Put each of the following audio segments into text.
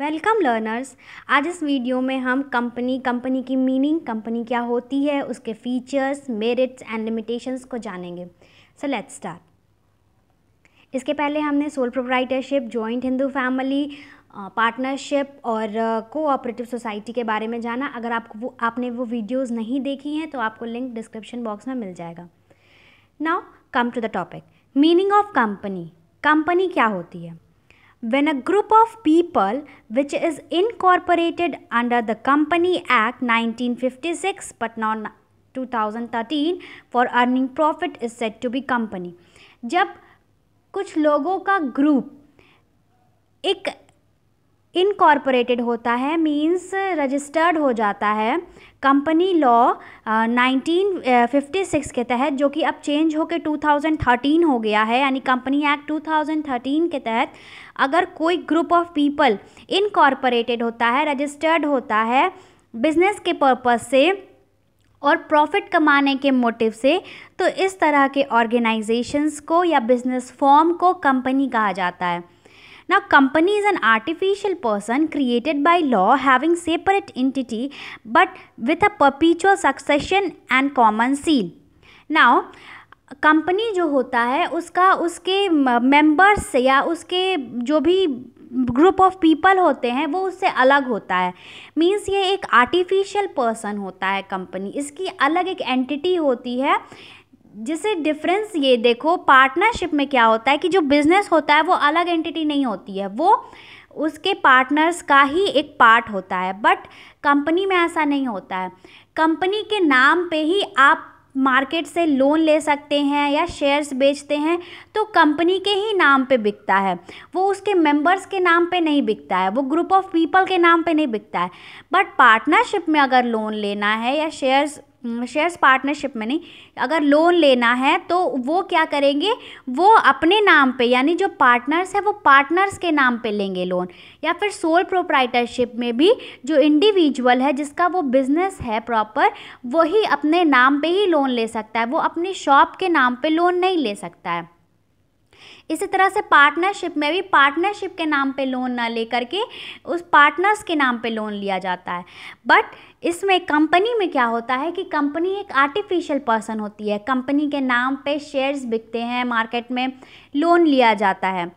Welcome learners आज इस video में हम कंपनी कंपनी की मीनिंग कंपनी क्या होती है उसके फीचर्स मेरिट्स एंड लिमिटेशंस को जानेंगे सो लेट्स स्टार्ट इसके पहले हमने sole proprietorship joint Hindu family partnership और कोऑपरेटिव uh, सोसाइटी के बारे में जाना अगर आपको वो आपने वो वीडियोस नहीं देखी हैं तो आपको लिंक डिस्क्रिप्शन बॉक्स में मिल जाएगा now come to the topic meaning of company company क्या होती है when a group of people which is incorporated under the Company Act 1956 but not 2013 for earning profit is said to be company. जब कुछ लोगों का group एक incorporated होता है मींस रजिस्टर्ड हो जाता है कंपनी लॉ 1956 के तहत जो कि अब चेंज होकर 2013 हो गया है यानी कंपनी एक्ट 2013 के तहत अगर कोई ग्रुप ऑफ पीपल इनकॉर्पोरेटेड होता है रजिस्टर्ड होता है बिजनेस के पर्पस से और प्रॉफिट कमाने के मोटिव से तो इस तरह के ऑर्गेनाइजेशंस को या बिजनेस फॉर्म को कंपनी कहा जाता है Now, company is an artificial person created by law having separate entity but with a perpetual succession and common seal. Now, company जो होता है उसका उसके members से या उसके जो भी ग्रुप ऑफ पीपल होते हैं वो उससे अलग होता है मींस ये एक आर्टिफिशियल पर्सन होता है कंपनी इसकी अलग एक एंटिटी होती है जैसे डिफरेंस ये देखो पार्टनरशिप में क्या होता है कि जो बिज़नेस होता है वो अलग एंटिटी नहीं होती है वो उसके पार्टनर्स का ही एक पार्ट होता है बट कंपनी में ऐसा नहीं होता है कंपनी के नाम पे ही आप मार्केट से लोन ले सकते हैं या शेयर्स बेचते हैं तो कंपनी के ही नाम पे बिकता है वो उसके मेंबर्स के नाम पे नहीं बिकता है वो ग्रुप ऑफ पीपल के नाम पे नहीं बिकता है बट पार्टनरशिप में अगर लोन लेना है या शेयर्स शेयर्स हम्म, पार्टनरशिप में नहीं अगर लोन लेना है तो वो क्या करेंगे वो अपने नाम पे यानी जो पार्टनर्स है वो पार्टनर्स के नाम पे लेंगे लोन या फिर सोल प्रोप्राइटरशिप में भी जो इंडिविजुअल है जिसका वो बिज़नेस है प्रॉपर वही अपने नाम पे ही लोन ले सकता है वो अपनी शॉप के नाम पे लोन नहीं ले सकता है इसी तरह से पार्टनरशिप में भी पार्टनरशिप के नाम पे लोन ना लेकर के उस पार्टनर्स के नाम पे लोन लिया जाता है बट इसमें कंपनी में क्या होता है कि कंपनी एक आर्टिफिशियल पर्सन होती है कंपनी के नाम पे शेयर्स बिकते हैं मार्केट में लोन लिया जाता है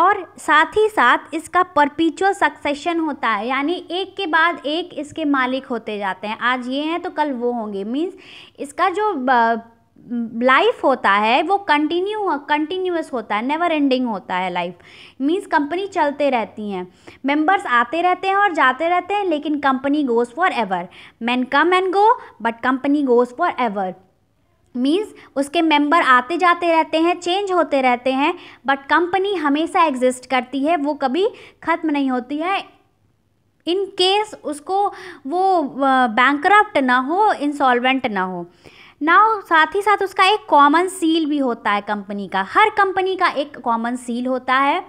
और साथ ही साथ इसका परपीचुअल सक्सेशन होता है यानी एक के बाद एक इसके मालिक होते जाते हैं आज ये हैं तो कल वो होंगे मीन्स इसका जो लाइफ होता है वो कंटिन्यू कंटिन्यूस होता है नेवर एंडिंग होता है लाइफ मींस कंपनी चलते रहती हैं मेंबर्स आते रहते हैं और जाते रहते हैं लेकिन company goes forever man come and go but company goes forever means उसके मेंबर आते जाते रहते हैं चेंज होते रहते हैं बट कंपनी हमेशा एग्जिस्ट करती है वो कभी ख़त्म नहीं होती है इन केस उसको वो बैंक्रप्ट ना हो इंसॉल्वेंट ना हो नाउ साथ ही साथ उसका एक कॉमन सील भी होता है कंपनी का हर कंपनी का एक कॉमन सील होता है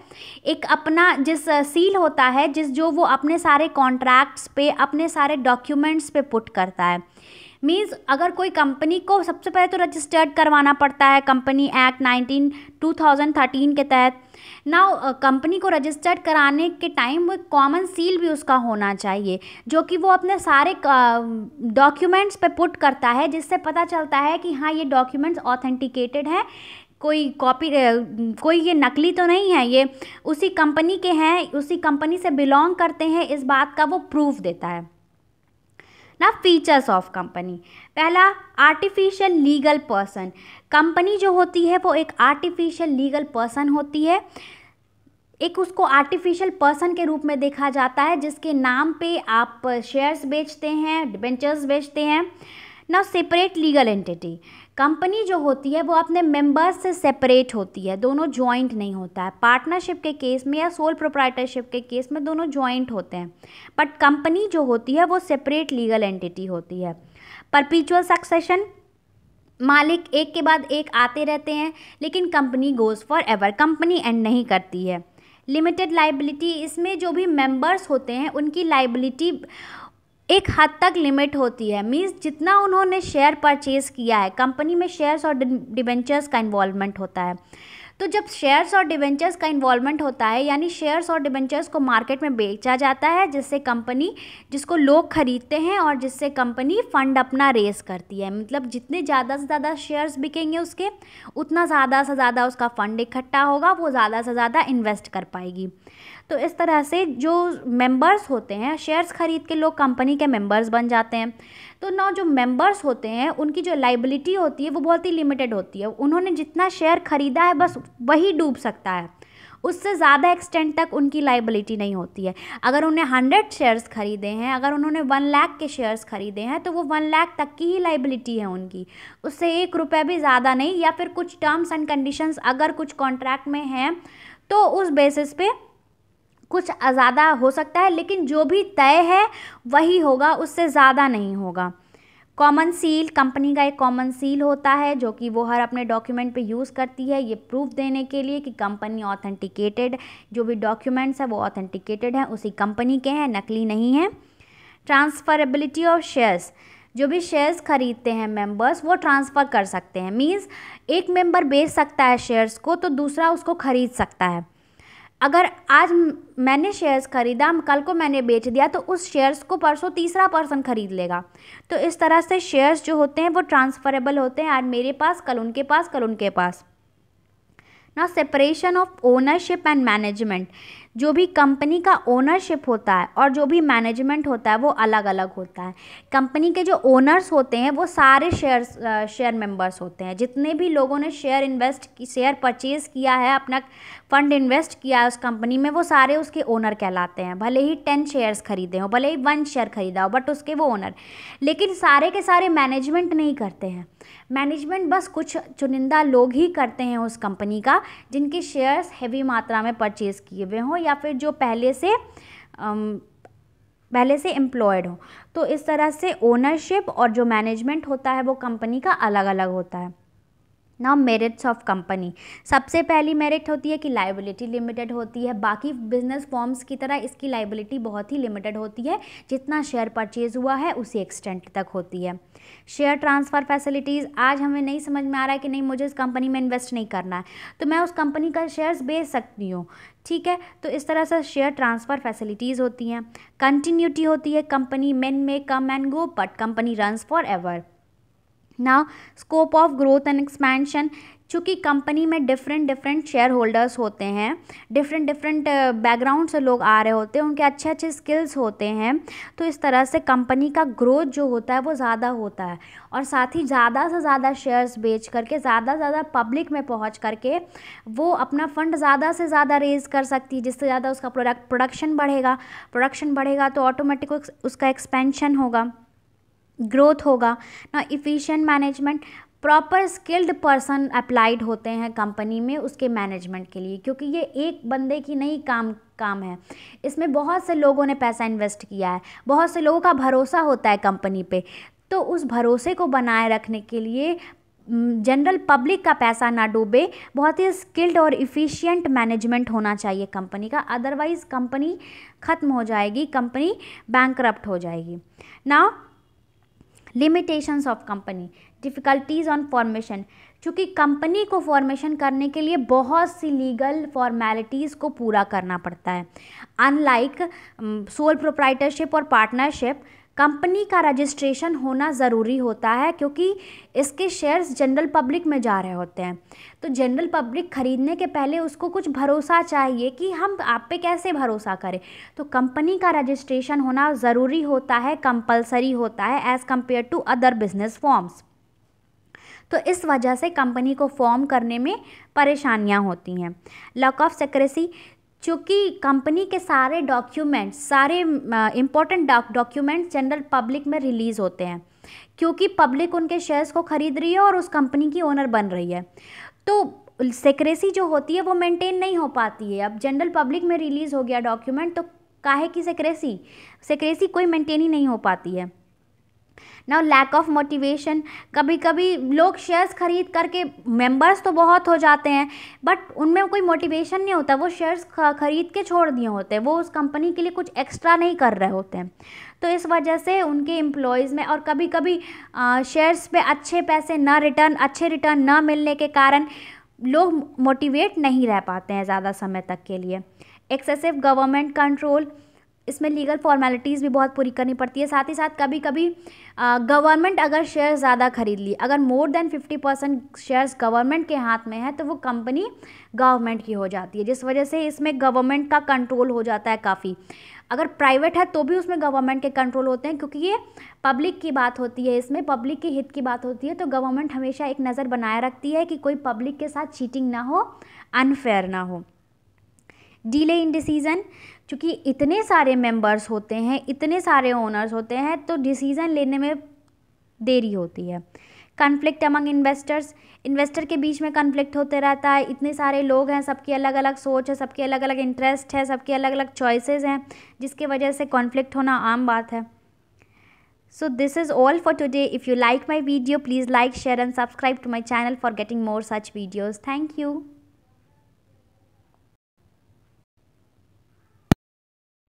एक अपना जिस सील होता है जिस जो वो अपने सारे कॉन्ट्रैक्ट्स पे अपने सारे डॉक्यूमेंट्स पे पुट करता है मीन्स अगर कोई कंपनी को सबसे पहले तो रजिस्टर्ड करवाना पड़ता है company act nineteen two thousand thirteen के तहत ना कंपनी को रजिस्टर्ड कराने के टाइम वो कॉमन सील भी उसका होना चाहिए जो कि वो अपने सारे डॉक्यूमेंट्स पे पुट करता है जिससे पता चलता है कि हाँ ये डॉक्यूमेंट्स ऑथेंटिकेटेड हैं कोई कॉपी कोई ये नकली तो नहीं है ये उसी कंपनी के हैं उसी कंपनी से बिलोंग करते हैं इस बात का वो प्रूफ देता है ना फीचर्स ऑफ कंपनी पहला आर्टिफिशियल लीगल पर्सन कंपनी जो होती है वो एक आर्टिफिशियल लीगल पर्सन होती है एक उसको आर्टिफिशियल पर्सन के रूप में देखा जाता है जिसके नाम पे आप शेयर्स बेचते हैं डिबेंचर्स बेचते हैं ना सेपरेट लीगल एंटिटी कंपनी जो होती है वो अपने मेंबर्स से सेपरेट होती है दोनों जॉइंट नहीं होता है पार्टनरशिप के केस में या सोल प्रोप्राइटरशिप के केस में दोनों जॉइंट होते हैं बट कंपनी जो होती है वो सेपरेट लीगल एंटिटी होती है परपीचुअल सक्सेशन मालिक एक के बाद एक आते रहते हैं लेकिन company goes forever company end नहीं करती है लिमिटेड लाइबिलिटी इसमें जो भी मेंबर्स होते हैं उनकी लाइबिलिटी एक हद तक लिमिट होती है मीन्स जितना उन्होंने शेयर परचेज किया है कंपनी में शेयर्स और डिबेंचर्स का इन्वॉल्वमेंट होता है तो जब शेयर्स और डिबेंचर्स का इन्वॉल्वमेंट होता है यानी शेयर्स और डिबेंचर्स को मार्केट में बेचा जाता है जिससे कंपनी जिसको लोग खरीदते हैं और जिससे कंपनी फंड अपना रेस करती है मतलब जितने ज़्यादा से ज़्यादा शेयर्स बिकेंगे उसके उतना ज़्यादा से ज़्यादा उसका फंड इकट्ठा होगा वो ज़्यादा से ज़्यादा इन्वेस्ट कर पाएगी तो इस तरह से जो मेंबर्स होते हैं शेयर्स ख़रीद के लोग कंपनी के मेंबर्स बन जाते हैं तो ना जो मेंबर्स होते हैं उनकी जो लाइबिलिटी होती है वो बहुत ही लिमिटेड होती है उन्होंने जितना शेयर ख़रीदा है बस वही डूब सकता है उससे ज़्यादा एक्सटेंट तक उनकी लाइबिलिटी नहीं होती है अगर उन्हें हंड्रेड शेयर्स खरीदे हैं अगर उन्होंने वन लाख के शेयर्स खरीदे हैं तो वो वन लाख तक की ही लाइबिलिटी है उनकी उससे एक रुपये भी ज़्यादा नहीं या फिर कुछ टर्म्स एंड कंडीशंस अगर कुछ कॉन्ट्रैक्ट में हैं तो उस बेसिस पे कुछ ज़्यादा हो सकता है लेकिन जो भी तय है वही होगा उससे ज़्यादा नहीं होगा कॉमन सील कंपनी का एक कॉमन सील होता है जो कि वो हर अपने डॉक्यूमेंट पे यूज़ करती है ये प्रूफ देने के लिए कि कंपनी ऑथेंटिकेटेड जो भी डॉक्यूमेंट्स है वो ऑथेंटिकेटेड हैं उसी कंपनी के हैं नकली नहीं हैं ट्रांसफरेबिलिटी ऑफ शेयर्स जो भी शेयर्स खरीदते हैं मेंबर्स वो ट्रांसफ़र कर सकते हैं मींस एक मेंबर बेच सकता है शेयर्स को तो दूसरा उसको खरीद सकता है अगर आज मैंने शेयर्स ख़रीदा कल को मैंने बेच दिया तो उस शेयर्स को परसों तीसरा पर्सन ख़रीद लेगा तो इस तरह से शेयर्स जो होते हैं वो ट्रांसफ़रेबल होते हैं आज मेरे पास कल उनके पास कल उनके पास ना separation of ownership and management जो भी कंपनी का ओनरशिप होता है और जो भी मैनेजमेंट होता है वो अलग अलग होता है कंपनी के जो ओनर्स होते हैं वो सारे शेयर शेयर मेंबर्स होते हैं जितने भी लोगों ने शेयर इन्वेस्ट शेयर परचेज़ किया है अपना फंड इन्वेस्ट किया है उस कंपनी में वो सारे उसके ओनर कहलाते हैं भले ही टेन शेयर्स खरीदे हो भले ही वन शेयर खरीदा हो बट उसके वो ओनर लेकिन सारे के सारे मैनेजमेंट नहीं करते हैं मैनेजमेंट बस कुछ चुनिंदा लोग ही करते हैं उस कंपनी का जिनके शेयर्स हैवी मात्रा में परचेज़ किए हुए हों या फिर जो पहले से अम, पहले से एम्प्लॉयड हो तो इस तरह से ओनरशिप और जो मैनेजमेंट होता है वो कंपनी का अलग अलग होता है नाउ मेरिट्स ऑफ कंपनी सबसे पहली मेरिट होती है कि लाइबिलिटी लिमिटेड होती है बाकी बिजनेस फॉर्म्स की तरह इसकी लाइबिलिटी बहुत ही लिमिटेड होती है जितना शेयर परचेज हुआ है उसी एक्सटेंट तक होती है शेयर ट्रांसफ़र फैसिलिटीज़ आज हमें नहीं समझ में आ रहा है कि नहीं मुझे इस कंपनी में इन्वेस्ट नहीं करना है तो मैं उस कंपनी का शेयर्स बेच सकती हूँ ठीक है तो इस तरह से शेयर ट्रांसफ़र फैसिलिटीज़ होती हैं कंटिन्यूटी होती है कंपनी मेन में come and go but company runs forever ना scope of growth and expansion चूँकि कंपनी में डिफरेंट डिफरेंट शेयर होल्डर्स होते हैं डिफरेंट डिफरेंट बैकग्राउंड से लोग आ रहे होते हैं उनके अच्छे अच्छे स्किल्स होते हैं तो इस तरह से कंपनी का ग्रोथ जो होता है वो ज़्यादा होता है और साथ ही ज़्यादा से ज़्यादा शेयर्स बेच करके ज़्यादा से ज़्यादा पब्लिक में पहुँच करके वो अपना फ़ंड ज़्यादा से ज़्यादा रेज कर सकती है जिससे ज़्यादा उसका प्रोडक्ट प्रोडक्शन बढ़ेगा प्रोडक्शन बढ़ेगा तो ऑटोमेटिक उसका एक्सपेंशन होगा ग्रोथ होगा ना efficient management proper skilled person applied होते हैं कंपनी में उसके मैनेजमेंट के लिए क्योंकि ये एक बंदे की नहीं काम काम है इसमें बहुत से लोगों ने पैसा इन्वेस्ट किया है बहुत से लोगों का भरोसा होता है कंपनी पे तो उस भरोसे को बनाए रखने के लिए जनरल पब्लिक का पैसा ना डूबे बहुत ही स्किल्ड और इफ़िशियंट मैनेजमेंट होना चाहिए कंपनी का अदरवाइज़ कंपनी ख़त्म हो जाएगी कंपनी बैंक हो जाएगी now limitations of company difficulties on formation चूँकि कंपनी को फॉर्मेशन करने के लिए बहुत सी लीगल फॉर्मेलिटीज़ को पूरा करना पड़ता है अनलाइक सोल प्रोप्राइटरशिप और पार्टनरशिप कंपनी का रजिस्ट्रेशन होना ज़रूरी होता है क्योंकि इसके शेयर्स जनरल पब्लिक में जा रहे होते हैं तो जनरल पब्लिक खरीदने के पहले उसको कुछ भरोसा चाहिए कि हम आप पे कैसे भरोसा करें तो कंपनी का रजिस्ट्रेशन होना ज़रूरी होता है कंपलसरी होता है as compare to other business forms तो इस वजह से कंपनी को फॉर्म करने में परेशानियां होती हैं लॉक ऑफ सेक्रेसी चूँकि कंपनी के सारे डॉक्यूमेंट्स सारे इम्पोर्टेंट डॉक्यूमेंट्स जनरल पब्लिक में रिलीज़ होते हैं क्योंकि पब्लिक उनके शेयर्स को ख़रीद रही है और उस कंपनी की ओनर बन रही है तो सेक्रेसी जो होती है वो मेंटेन नहीं हो पाती है अब जनरल पब्लिक में रिलीज़ हो गया डॉक्यूमेंट तो काहे की सेक्रेसी सेक्रेसी कोई मेंटेन ही नहीं हो पाती है नाउ लैक ऑफ मोटिवेशन कभी कभी लोग शेयर्स खरीद करके मेंबर्स तो बहुत हो जाते हैं बट उनमें कोई मोटिवेशन नहीं होता वो शेयर्स खरीद के छोड़ दिए होते हैं वो उस कंपनी के लिए कुछ एक्स्ट्रा नहीं कर रहे होते हैं तो इस वजह से उनके एम्प्लॉयज़ में और कभी कभी शेयर्स पे अच्छे पैसे ना रिटर्न अच्छे रिटर्न ना मिलने के कारण लोग मोटिवेट नहीं रह पाते हैं ज़्यादा समय तक के लिए एक्सेसिव गवर्नमेंट कंट्रोल इसमें लीगल फॉर्मेलिटीज़ भी बहुत पूरी करनी पड़ती है साथ ही साथ कभी कभी गवर्नमेंट अगर शेयर ज़्यादा खरीद ली अगर more than fifty percent shares government के हाथ में है तो वो कंपनी गवर्नमेंट की हो जाती है जिस वजह से इसमें गवर्नमेंट का कंट्रोल हो जाता है काफ़ी अगर प्राइवेट है तो भी उसमें गवर्नमेंट के कंट्रोल होते हैं क्योंकि ये पब्लिक की बात होती है इसमें पब्लिक के हित की बात होती है तो गवर्नमेंट हमेशा एक नज़र बनाए रखती है कि कोई पब्लिक के साथ चीटिंग ना हो अनफेयर ना हो डीले इन डिसीज़न क्योंकि इतने सारे मेंबर्स होते हैं इतने सारे ओनर्स होते हैं तो डिसीज़न लेने में देरी होती है कन्फ्लिक्ट अमंग इन्वेस्टर्स इन्वेस्टर के बीच में कन्फ्लिक्ट होते रहता है इतने सारे लोग हैं सबकी अलग अलग सोच है सबके अलग अलग इंटरेस्ट है सबके अलग अलग चॉइसेस हैं जिसके वजह से कॉन्फ्लिक्ट होना आम बात है so this is all for today if you like my video please like share and subscribe to my channel for getting more such videos thank you